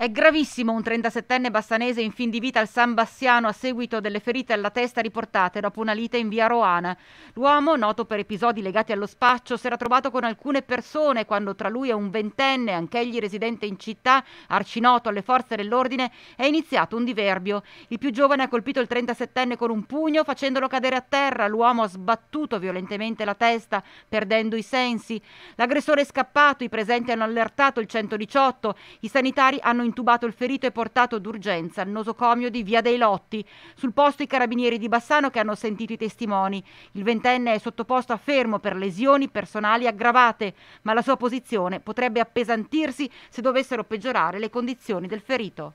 È gravissimo un 37enne bassanese in fin di vita al San Bassiano a seguito delle ferite alla testa riportate dopo una lite in via Roana. L'uomo, noto per episodi legati allo spaccio, si era trovato con alcune persone quando tra lui e un ventenne, anch'egli residente in città, arcinoto alle forze dell'ordine, è iniziato un diverbio. Il più giovane ha colpito il 37enne con un pugno facendolo cadere a terra. L'uomo ha sbattuto violentemente la testa, perdendo i sensi. L'aggressore è scappato, i presenti hanno allertato il 118, i sanitari hanno intubato il ferito e portato d'urgenza al nosocomio di Via dei Lotti. Sul posto i carabinieri di Bassano che hanno sentito i testimoni. Il ventenne è sottoposto a fermo per lesioni personali aggravate, ma la sua posizione potrebbe appesantirsi se dovessero peggiorare le condizioni del ferito.